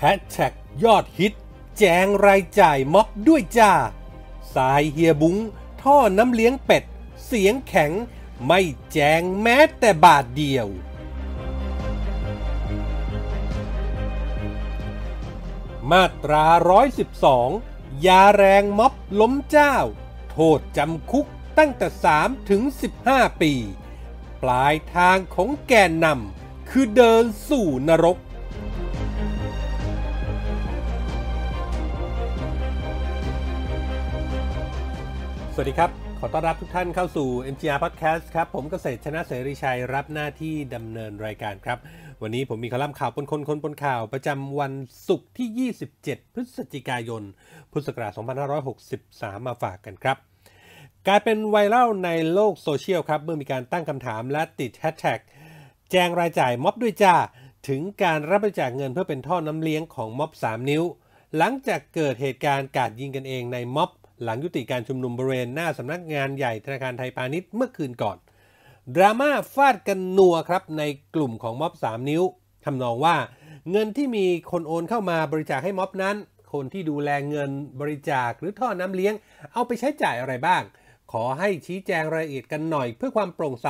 แฮชแท็กยอดฮิต แจงรายจ่ายม็อบด้วยจ้า สายเฮียบุง้งท่อน้ำเลี้ยงเป็ด เสียงแข็งไม่แจงแม้แต่บาทเดียว มาตรา 112 ยาแรงม็อบล้มเจ้า โทษจำคุกตั้งแต่ 3 ถึง 15 ปี ปลายทางของแกนนำคือเดินสู่นรกสวัสดีครับ ขอต้อนรับทุกท่านเข้าสู่ MGR Podcast ครับ ผมเกษตรชนะเสรีชัยรับหน้าที่ดำเนินรายการครับ วันนี้ผมมีคอลัมน์ข่าวปนคนคนปนข่าว ประจำวันศุกร์ที่ 27 พฤศจิกายน พุทธศักราช 2563 มาฝากกันครับ กลายเป็นไวรัลในโลกโซเชียลครับ เมื่อมีการตั้งคำถามและติดแฮชแท็กแจงรายจ่ายม็อบด้วยจ้าถึงการรับบริจาคเงินเพื่อเป็นท่อน้ำเลี้ยงของม็อบ3 นิ้ว หลังจากเกิดเหตุการณ์การยิงกันเองในม็อบหลังยุติการชุมนุมบริเวณหน้าสำนักงานใหญ่ธนาคารไทยพาณิชย์เมื่อคืนก่อนดราม่าฟาดกันนัวครับในกลุ่มของม็อบ3 นิ้วทำนองว่า เงินที่มีคนโอนเข้ามาบริจาคให้ม็อบนั้น คนที่ดูแลเงินบริจาคหรือท่อน้ำเลี้ยงเอาไปใช้จ่ายอะไรบ้าง ขอให้ชี้แจงรายละเอียดกันหน่อยเพื่อความโปร่งใส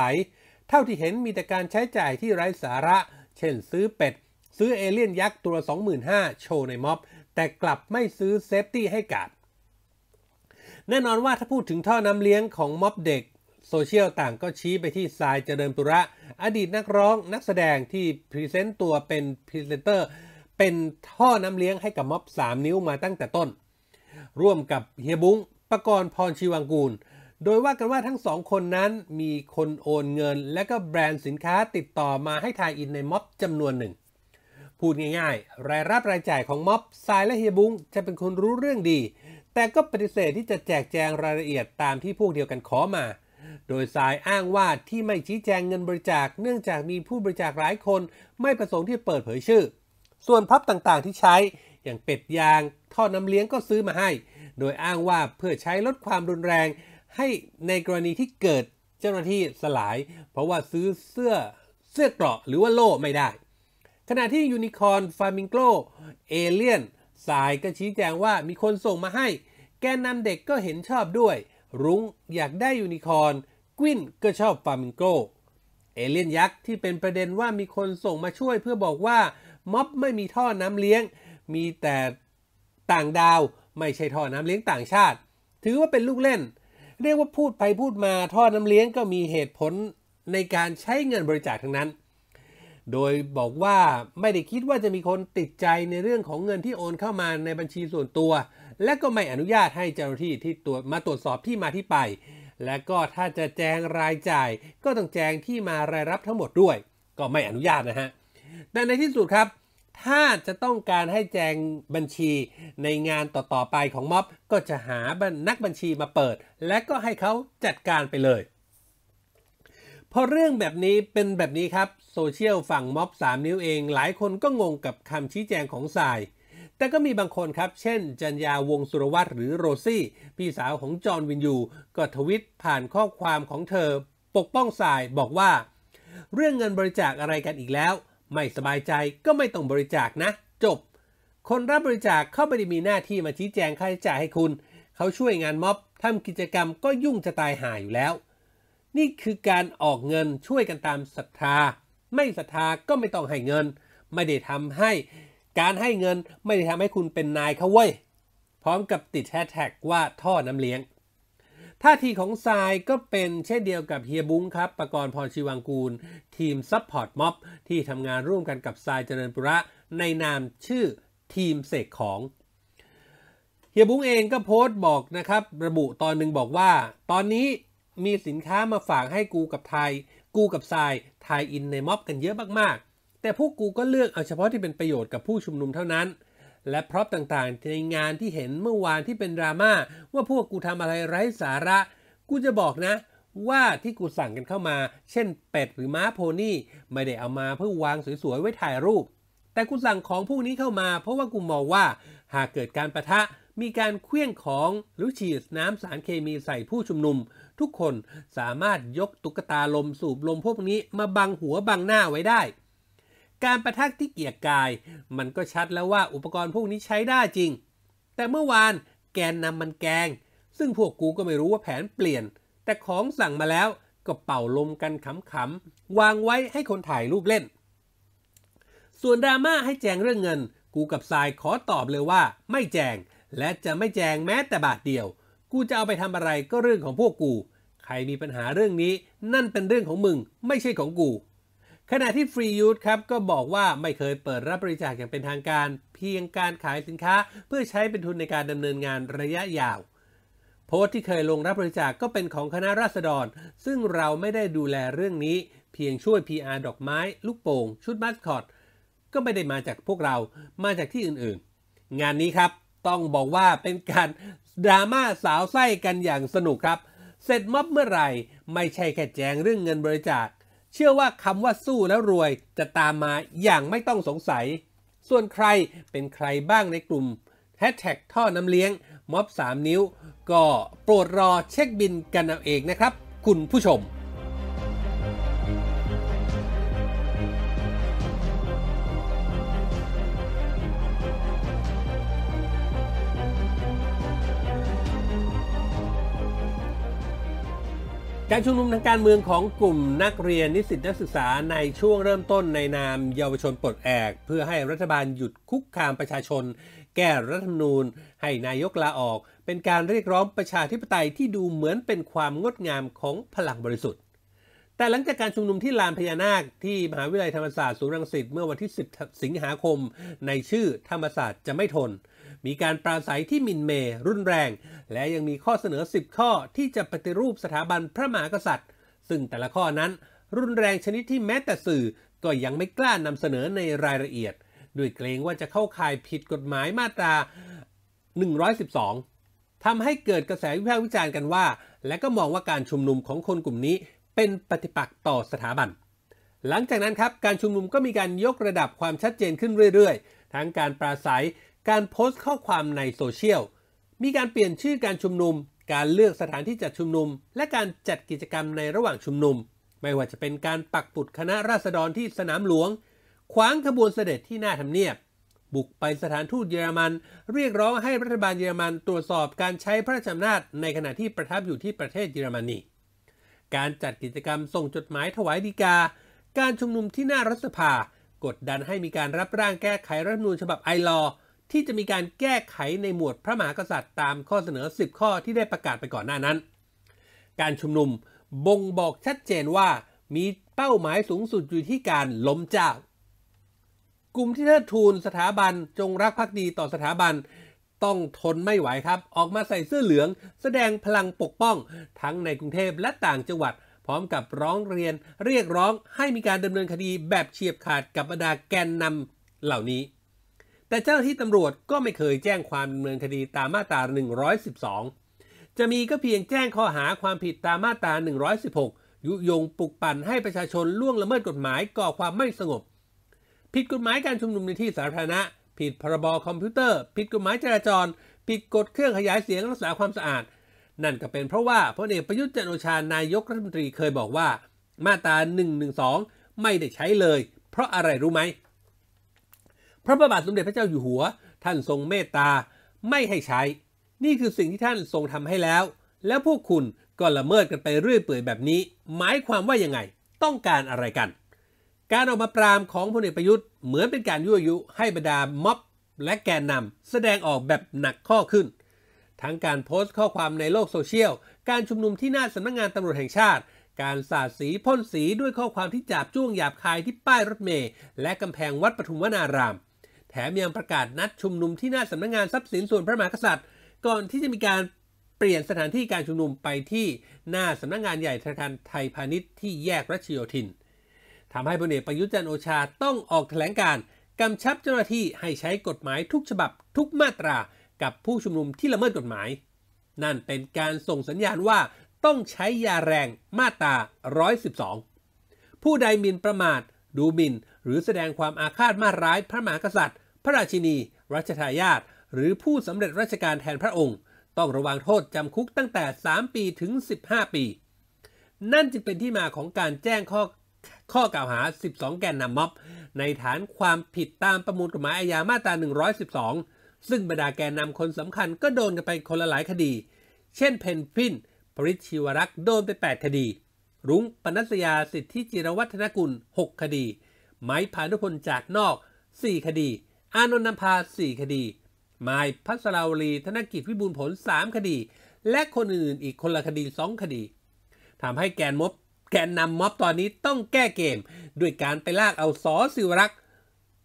เท่าที่เห็นมีแต่การใช้จ่ายที่ไร้สาระ เช่นซื้อเป็ดซื้อเอเลี่ยนยักษ์ตัว25,000โชว์ในม็อบแต่กลับไม่ซื้อเซฟตี้ให้กาดแน่นอนว่าถ้าพูดถึงท่อน้ำเลี้ยงของม็อบเด็กโซเชียลต่างก็ชี้ไปที่ทรายเจริญปุระ อดีตนักร้องนักแสดงที่พรีเซนต์ตัวเป็นพรีเซนเตอร์เป็นท่อน้ำเลี้ยงให้กับม็อบ3 นิ้วมาตั้งแต่ต้น ร่วมกับเฮียบุ้งปกรณ์พรชีวังกูล โดยว่ากันว่าทั้งสองคนนั้นมีคนโอนเงินและก็แบรนด์สินค้าติดต่อมาให้ทายอินในม็อบจำนวนหนึ่ง พูดง่ายๆ รายรับรายจ่ายของม็อบทรายและเฮียบุ้งจะเป็นคนรู้เรื่องดีแต่ก็ปฏิเสธที่จะแจกแจงรายละเอียดตามที่พวกเดียวกันขอมา โดยสายอ้างว่าที่ไม่ชี้แจงเงินบริจาคเนื่องจากมีผู้บริจาคหลายคน ไม่ประสงค์ที่เปิดเผยชื่อ ส่วนพับต่าง ๆ ที่ใช้อย่างเป็ดยางท่อน้ำเลี้ยงก็ซื้อมาให้ โดยอ้างว่าเพื่อใช้ลดความรุนแรงให้ในกรณีที่เกิดเจ้าหน้าที่สลาย เพราะว่าซื้อเสื้อ เสื้อเกราะ หรือว่าโล่ไม่ได้ ขณะที่ยูนิคอรนฟามิงโกเอเลียนสายก็ชี้แจงว่ามีคนส่งมาให้ แกนนำเด็กก็เห็นชอบด้วย รุ้งอยากได้ยูนิคอร์นกุินก็ชอบฟามิงโก เอเลียนยักษ์ที่เป็นประเด็นว่ามีคนส่งมาช่วย เพื่อบอกว่าม็อบไม่มีท่อน้ำเลี้ยง มีแต่ต่างดาวไม่ใช่ท่อน้ำเลี้ยงต่างชาติ ถือว่าเป็นลูกเล่น เรียกว่าพูดไปพูดมาท่อน้ำเลี้ยงก็มีเหตุผลในการใช้เงินบริจาคทั้งนั้นโดยบอกว่าไม่ได้คิดว่าจะมีคนติดใจในเรื่องของเงินที่โอนเข้ามาในบัญชีส่วนตัว และก็ไม่อนุญาตให้เจ้าหน้าที่ที่ตรวจมาตรวจสอบที่มาที่ไป และก็ถ้าจะแจงรายจ่าย ก็ต้องแจงที่มารายรับทั้งหมดด้วย ก็ไม่อนุญาตนะฮะแต่ในที่สุดครับ ถ้าจะต้องการให้แจงบัญชีในงานต่อๆไปของม็อบก็จะหานักบัญชีมาเปิด และก็ให้เขาจัดการไปเลยพอเรื่องแบบนี้เป็นแบบนี้ครับ โซเชียลฝั่งม็อบ 3 นิ้วเอง หลายคนก็งงกับคำชี้แจงของสาย แต่ก็มีบางคนครับ เช่น จัญญาวงสุรวัตรหรือโรซี่ พี่สาวของจอห์นวินยู ก็ทวิตผ่านข้อความของเธอ ปกป้องสายบอกว่า เรื่องเงินบริจาคอะไรกันอีกแล้ว ไม่สบายใจก็ไม่ต้องบริจาคนะ จบ คนรับบริจาคเข้าไปดมีหน้าที่มาชี้แจงค่าใช้จ่ายให้คุณเขาช่วยงานม็อบทำกิจกรรมก็ยุ่งจะตายหายอยู่แล้วนี่คือการออกเงินช่วยกันตามศรัทธา ไม่ศรัทธาก็ไม่ต้องให้เงิน ไม่ได้ทำให้การให้เงินไม่ได้ทำให้คุณเป็นนายเขาเว้ย พร้อมกับติดแฮชแท็กว่าท่อน้ำเลี้ยงท่าทีของทรายก็เป็นเช่นเดียวกับเฮียบุ้งครับประกรณ์พรชีวังกูล ทีมซัพพอร์ตม็อบที่ทำงานร่วมกันกับทรายเจริญปุระในนามชื่อทีมเสกของเฮียบุ้งเองก็โพสต์บอกนะครับระบุตอนหนึ่งบอกว่า ตอนนี้มีสินค้ามาฝากให้กูกับไทย กูกับทรายไทยอินในม็อบกันเยอะมาก ๆ แต่พวกกูก็เลือก เอาเฉพาะที่เป็นประโยชน์กับผู้ชุมนุมเท่านั้น และพร็อพต่างๆในงานที่เห็นเมื่อวานที่เป็นดราม่า ว่าพวกกูทำอะไรไร้สาระ กูจะบอกนะ ว่าที่กูสั่งกันเข้ามา เช่นเป็ดหรือม้าโพนี่ ไม่ได้เอามาเพื่อวางสวยๆไว้ถ่ายรูป แต่กูสั่งของพวกนี้เข้ามา เพราะว่ากูมองว่า หากเกิดการประทะมีการเคลื่องของหรือฉีดน้ำสารเคมีใส่ผู้ชุมนุม ทุกคนสามารถยกตุ๊กตาลม สูบลมพวกนี้มาบังหัวบังหน้าไว้ได้ การประทักที่เกียกกายมันก็ชัดแล้วว่าอุปกรณ์พวกนี้ใช้ได้จริง แต่เมื่อวานแกนนำมันแกง ซึ่งพวกกูก็ไม่รู้ว่าแผนเปลี่ยน แต่ของสั่งมาแล้วก็เป่าลมกันขำๆวางไว้ให้คนถ่ายรูปเล่น ส่วนดราม่าให้แจงเรื่องเงิน กูกับทรายขอตอบเลยว่า ไม่แจงและจะไม่แจงแม้แต่บาทเดียว กูจะเอาไปทำอะไรก็เรื่องของพวกกู ใครมีปัญหาเรื่องนี้นั่นเป็นเรื่องของมึง ไม่ใช่ของกู ขณะที่ฟรียูทครับก็บอกว่าไม่เคยเปิดรับบริจาคอย่างเป็นทางการ เพียงการขายสินค้าเพื่อใช้เป็นทุนในการดำเนินงานระยะยาว โพสต์ที่เคยลงรับบริจาคกก็เป็นของคณะราษฎร ซึ่งเราไม่ได้ดูแลเรื่องนี้เพียงช่วย PR ดอกไม้ ลูกโป่งชุดมาสคอตก็ไม่ได้มาจากพวกเรามาจากที่อื่นๆ งานนี้ครับต้องบอกว่าเป็นการดราม่าสาวไส้กันอย่างสนุกครับ เสร็จม็อบเมื่อไหร่ ไม่ใช่แค่แจงเรื่องเงินบริจาค เชื่อว่าคำว่าสู้แล้วรวยจะตามมาอย่างไม่ต้องสงสัย ส่วนใครเป็นใครบ้างในกลุ่มแฮชแท็กท่อน้ำเลี้ยงม็อบ 3 นิ้ว ก็โปรดรอเช็คบินกันเอาเองนะครับ คุณผู้ชมการชุมนุมทางการเมืองของกลุ่มนักเรียนนิสิตนักศึกษาในช่วงเริ่มต้นในนามเยาวชนปลดแอก เพื่อให้รัฐบาลหยุดคุกคามประชาชนแก้รัฐธรรมนูญให้นายกลาออก เป็นการเรียกร้องประชาธิปไตยที่ดูเหมือนเป็นความงดงามของพลังบริสุทธิ์ แต่หลังจากการชุมนุมที่ลานพญานาคที่มหาวิทยาลัยธรรมศาสตร์ศูนย์รังสิตเมื่อวันที่10สิงหาคมในชื่อธรรมศาสตร์จะไม่ทนมีการปราศัยที่มินเมรุนแรง และยังมีข้อเสนอ 10 ข้อที่จะปฏิรูปสถาบันพระมหากษัตริย์ ซึ่งแต่ละข้อนั้นรุนแรงชนิดที่แม้แต่สื่อ ก็ยังไม่กล้านำเสนอในรายละเอียด ด้วยเกรงว่าจะเข้าข่ายผิดกฎหมายมาตรา 112ทำให้เกิดกระแสวิพากษ์วิจารณ์กันว่า และก็มองว่าการชุมนุมของคนกลุ่มนี้เป็นปฏิปักษ์ต่อสถาบัน หลังจากนั้นครับการชุมนุมก็มีการยกระดับความชัดเจนขึ้นเรื่อยๆ ทั้งการปราศัยการโพสต์ข้อความในโซเชียลมีการเปลี่ยนชื่อการชุมนุม การเลือกสถานที่จัดชุมนุม และการจัดกิจกรรมในระหว่างชุมนุม ไม่ว่าจะเป็นการปักปุดคณะราษฎรที่สนามหลวง ขวางขบวนเสด็จที่หน้าทำเนียบ บุกไปสถานทูตเยอรมัน เรียกร้องให้รัฐบาลเยอรมันตรวจสอบการใช้พระราชอำนาจ ในขณะที่ประทับอยู่ที่ประเทศเยอรมนีการจัดกิจกรรมส่งจดหมายถวายดีกา การชุมนุมที่หน้ารัฐสภา กดดันให้มีการรับร่างแก้ไขรัฐธรรมนูญฉบับไอลอวที่จะมีการแก้ไขในหมวดพระมหากษัตริย์ตามข้อเสนอ 10 ข้อที่ได้ประกาศไปก่อนหน้านั้น การชุมนุมบ่งบอกชัดเจนว่ามีเป้าหมายสูงสุดอยู่ที่การล้มเจ้า กลุ่มที่เทิดทูนสถาบันจงรักภักดีต่อสถาบันต้องทนไม่ไหวครับออกมาใส่เสื้อเหลืองแสดงพลังปกป้องทั้งในกรุงเทพและต่างจังหวัด พร้อมกับร้องเรียนเรียกร้องให้มีการดำเนินคดีแบบเฉียบขาดกับบรรดาแกนนำเหล่านี้แต่เจ้าหน้าที่ตำรวจก็ไม่เคยแจ้งความดำเนินคดีตามมาตรา 112 จะมีก็เพียงแจ้งข้อหาความผิดตามมาตรา 116 ยุยงปลุกปั่นให้ประชาชนล่วงละเมิดกฎหมายก่อความไม่สงบ ผิดกฎหมายการชุมนุมในที่สาธารณะ ผิดพรบคอมพิวเตอร์ ผิดกฎหมายจราจร ผิดกฎเครื่องขยายเสียงรักษาความสะอาด นั่นก็เป็นเพราะว่าพลเอกประยุทธ์จันโอชา นายกรัฐมนตรีเคยบอกว่า มาตรา 112 ไม่ได้ใช้เลย เพราะอะไรรู้ไหมพระบาทสมเด็จพระเจ้าอยู่หัว ท่านทรงเมตตาไม่ให้ใช้ นี่คือสิ่งที่ท่านทรงทำให้แล้ว แล้วพวกคุณก็ละเมิดกันไปเรื่อยเปื่อยแบบนี้ หมายความว่ายังไง ต้องการอะไรกัน การออกมาปรามของพลเอกประยุทธ์เหมือนเป็นการยั่วยุให้บรรดาม็อบและแกนนำแสดงออกแบบหนักข้อขึ้น ทั้งการโพสต์ข้อความในโลกโซเชียล การชุมนุมที่หน้าสำนักงงานตำรวจแห่งชาติ การสาดสีพ่นสีด้วยข้อความที่จาบจ้วงหยาบคายที่ป้ายรถเมล์และกำแพงวัดปทุมวนารามแถมยังประกาศนัดชุมนุมที่หน้าสำนักงงาน ทรัพย์สินส่วนพระมหากษัตริย์ ก่อนที่จะมีการเปลี่ยนสถานที่การชุมนุมไปที่ หน้าสำนักงงานใหญ่ธนาคารไทยพาณิชย์ที่แยกรัชโยธินทำให้พลเอกประยุทธ์จันโอชาต้องออกแถลงการกำชับเจ้าหน้าที่ให้ใช้กฎหมายทุกฉบับทุกมาตรากับผู้ชุมนุมที่ละเมิดกฎหมายนั่นเป็นการส่งสัญญาณว่าต้องใช้ยาแรงมาตรา112ผู้ใดมินประมาท ดูมินหรือแสดงความอาฆาตมาร้ายพระมหากษัตริย์พระราชินี รัชทายาท หรือผู้สำเร็จราชการแทนพระองค์ ต้องระวังโทษจำคุกตั้งแต่ 3 ปี ถึง 15 ปี นั่นจึงเป็นที่มาของการแจ้งข้อข้อกล่าวหา 12 แกนนำม็อบ ในฐานความผิดตามประมวลกฎหมายอาญามาตรา112 ซึ่งบรรดาแกนนำคนสำคัญก็โดนกันไปคนละหลายคดี เช่นเพนพิน ปริชิวรักษ์โดนไป 8 คดี รุ้งปนัสยา สิทธิจิรวัฒนกุล 6 คดี ไม้พานุพลจากนอก 4 คดีอานนท์นำพา4 คดีมายพัสราวลีธนกิจวิบูลผล 3 คดี และคนอื่นอีกคนละคดี 2 คดีทำให้แกนม็อบ แกนนำม็อบตอนนี้ต้องแก้เกม ด้วยการไปลากเอาสอสิวรักษ์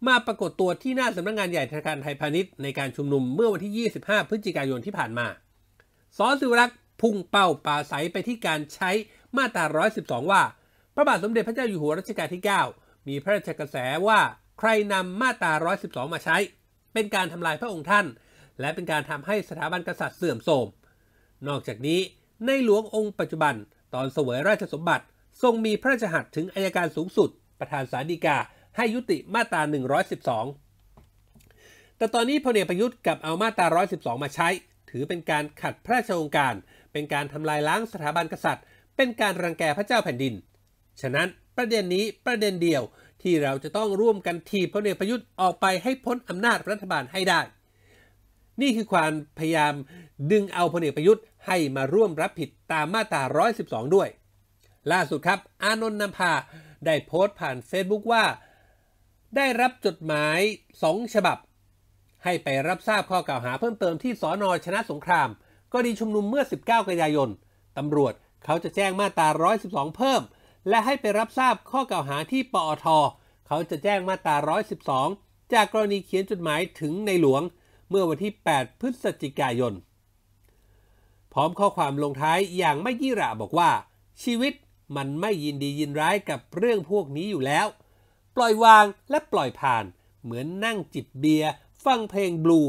มาปรากฏตัวที่หน้าสำนักงงานใหญ่ธนาคารไทยพาณิชย์ในการชุมนุมเมื่อวันที่ 25 พฤศจิกายนที่ผ่านมาสอสิวรักษ์พุ่งเป้าปาใสไปที่การใช้มาตรา 112 ว่าพระบาทสมเด็จพระเจ้าอยู่หัวรัชกาลที่ 9 มีพระราชกระแสว่าใครนำมาตรา112 มาใช้ เป็นการทำลายพระองค์ท่าน และเป็นการทำให้สถาบันกษัตริย์เสื่อมโทรมนอกจากนี้ ในหลวงองค์ปัจจุบันตอนเสวยราชสมบัติ ทรงมีพระราชหัตถ์ถึงอายการสูงสุด ประธานสาดีกา ให้ยุติมาตรา112 แต่ตอนนี้พลเอกประยุทธ์กับเอามาตรา112 มาใช้ ถือเป็นการขัดพระราชองค์การ เป็นการทำลายล้างสถาบันกษัตริย์ เป็นการรังแกพระเจ้าแผ่นดิน ฉะนั้นประเด็นนี้ประเด็นเดียวที่เราจะต้องร่วมกันทีพลเอกประยุทธ์ออกไปให้พ้นอำนาจรัฐบาลให้ได้ นี่คือความพยายามดึงเอาพลเอกประยุทธ์ให้มาร่วมรับผิดตามมาตรา 112 ด้วย ล่าสุดครับ อานนท์นำพาได้โพสต์ผ่าน Facebook ว่า ได้รับจดหมาย 2 ฉบับ ให้ไปรับทราบข้อกล่าวหาเพิ่มเติมที่สอนอชนะสงคราม ก็ดีชุมนุมเมื่อ 19 กันยายนตำรวจเขาจะแจ้งมาตรา 112 เพิ่มและให้ไปรับทราบข้อกล่าวหาที่ปอท เขาจะแจ้งมาตรา112 จากกรณีเขียนจดหมายถึงในหลวง เมื่อวันที่ 8 พฤศจิกายน พร้อมข้อความลงท้ายอย่างไม่ยี่ระบอกว่า ชีวิตมันไม่ยินดียินร้ายกับเรื่องพวกนี้อยู่แล้ว ปล่อยวางและปล่อยผ่าน เหมือนนั่งจิบเบียร์ฟังเพลงบลู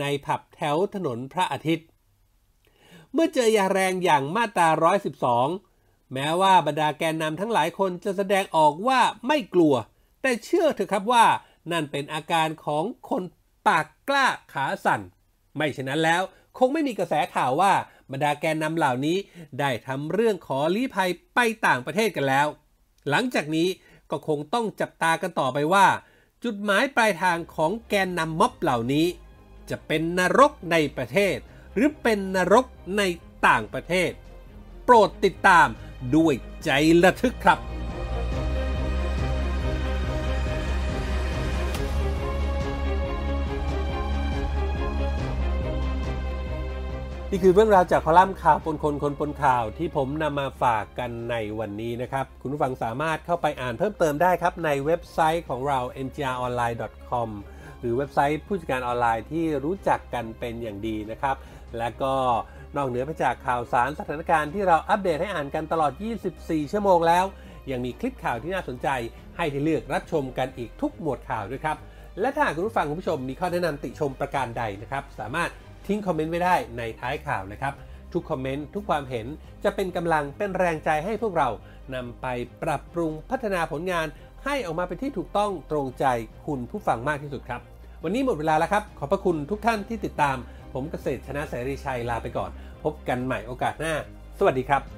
ในผับแถวถนนพระอาทิตย์ เมื่อเจอยาแรงอย่างมาตรา112แม้ว่าบรรดาแกนนำทั้งหลายคนจะแสดงออกว่าไม่กลัว แต่เชื่อเถอะครับว่า นั่นเป็นอาการของคนปากกล้าขาสั่น ไม่เ่นนั้นแล้วคงไม่มีกระแสข่าวว่า บรรดาแกนนำเหล่านี้ได้ทำเรื่องขอลี้ภัยไปต่างประเทศกันแล้ว หลังจากนี้ก็คงต้องจับตากันต่อไปว่า จุดหมายปลายทางของแกนนำม็อบเหล่านี้ จะเป็นนรกในประเทศ หรือเป็นนรกในต่างประเทศ โปรดติดตามด้วยใจระทึกครับ นี่คือเรื่องราวจากคอลัมน์ข่าวปนคนคนปนข่าวที่ผมนำมาฝากกันในวันนี้นะครับ คุณผู้ฟังสามารถเข้าไปอ่านเพิ่มเติมได้ครับ ในเว็บไซต์ของเรา ngronline.com หรือเว็บไซต์ผู้จัดการออนไลน์ที่รู้จักกันเป็นอย่างดีนะครับ และก็นอกเหนือไปจากข่าวสารสถานการณ์ที่เราอัปเดตให้อ่านกันตลอด 24 ชั่วโมงแล้ว ยังมีคลิปข่าวที่น่าสนใจให้ได้เลือกรับชมกันอีกทุกหมวดข่าวด้วยครับ และถ้าคุณผู้ฟังคุณผู้ชม มีข้อแนะนำติชมประการใดนะครับ สามารถทิ้งคอมเมนต์ไว้ได้ในท้ายข่าวนะครับ ทุกคอมเมนต์ทุกความเห็นจะเป็นกำลังเป็นแรงใจให้พวกเรานำไปปรับปรุงพัฒนาผลงาน ให้ออกมาเป็นที่ถูกต้องตรงใจคุณผู้ฟังมากที่สุดครับ วันนี้หมดเวลาแล้วครับ ขอบพระคุณทุกท่านที่ติดตาม ผมเกษตรชนะเสรีชัยลาไปก่อนพบกันใหม่โอกาสหน้า สวัสดีครับ